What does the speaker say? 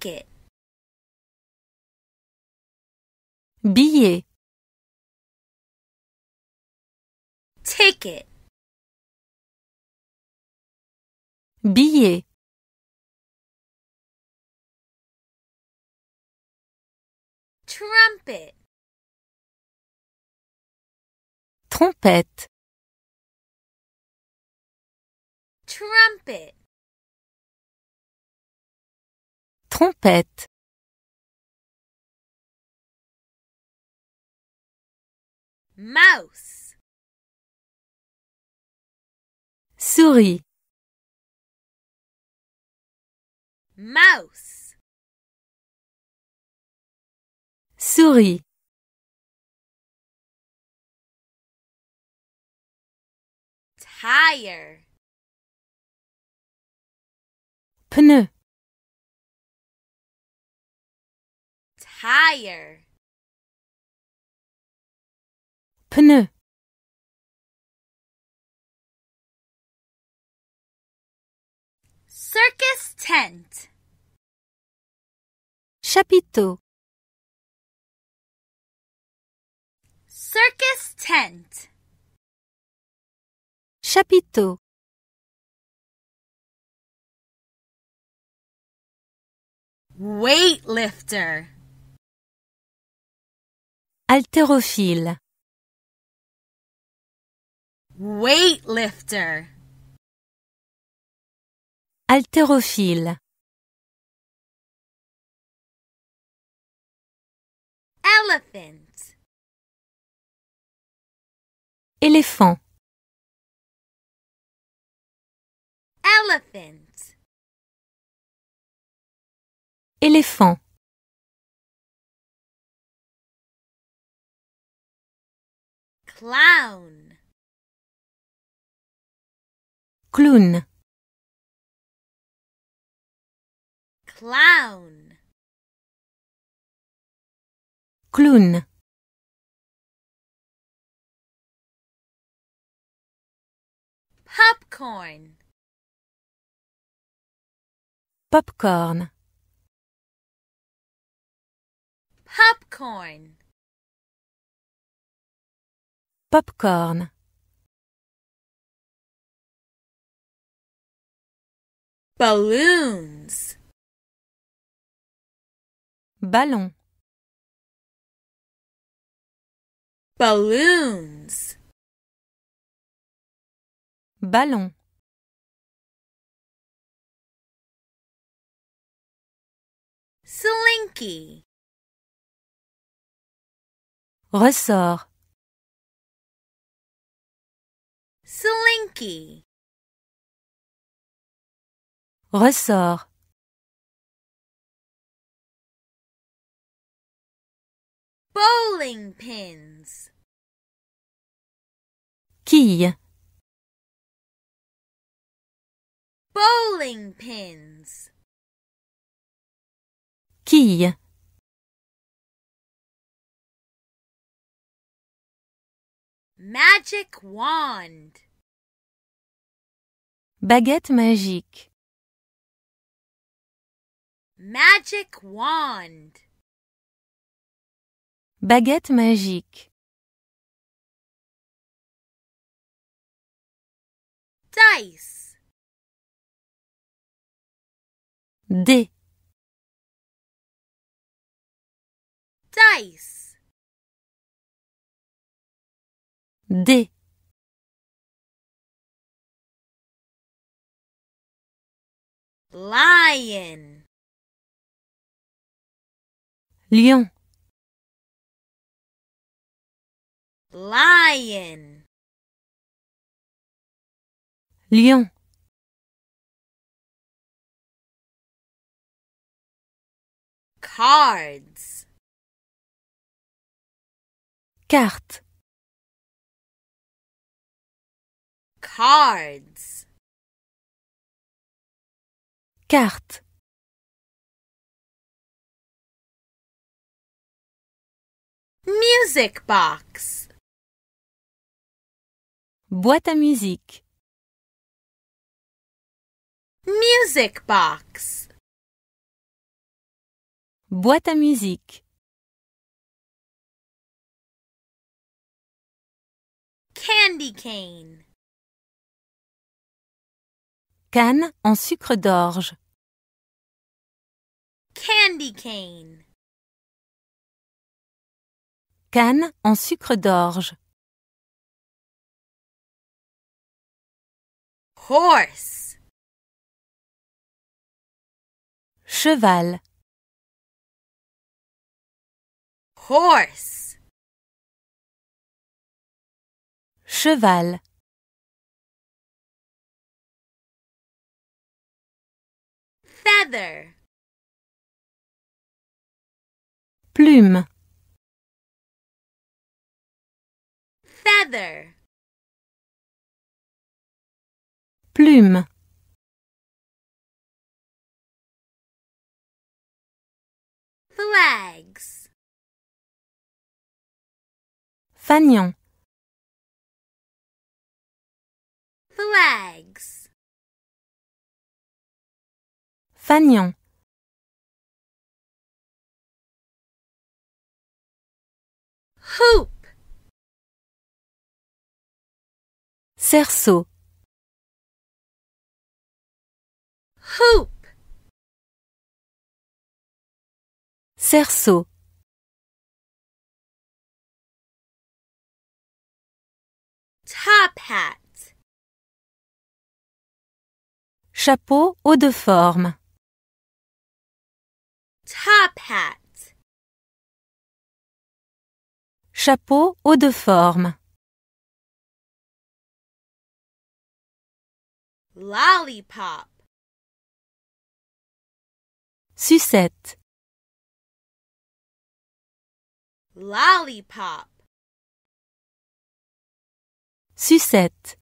ticket billet ticket billet trumpet trompette trumpet trompette mouse souris mouse souris tire pneu higher. pneu circus tent chapiteau circus tent chapiteau weightlifter Altérophile weightlifter Altérophile elephant Elephant elephant clown. Clown. Clown. Clown. Popcorn. Popcorn. Popcorn. Popcorn. Balloons. Ballon. Balloons. Ballon. Slinky. Ressort. Slinky. Ressort. Bowling pins. Quille. Bowling pins. Quille. Magic wand. Baguette magique. Magic wand. Baguette magique. Dice. D. Dice. D. Lion. Lion. Lion. Lion. Cards. Carte. cards. Carte. Music box. Boîte à musique. Music box. Boîte à musique. Candy cane. Canne en sucre d'orge. Candy cane. Canne en sucre d'orge. Horse. Cheval. Horse. Cheval. feather. Plume. Feather. Plume. Flags. Fanion. Flags. Fagnon Hoop Cerceau Hoop Cerceau Top hat Chapeau haut de forme hat. Chapeau haut de forme. Lollipop. Sucette. Lollipop. Sucette.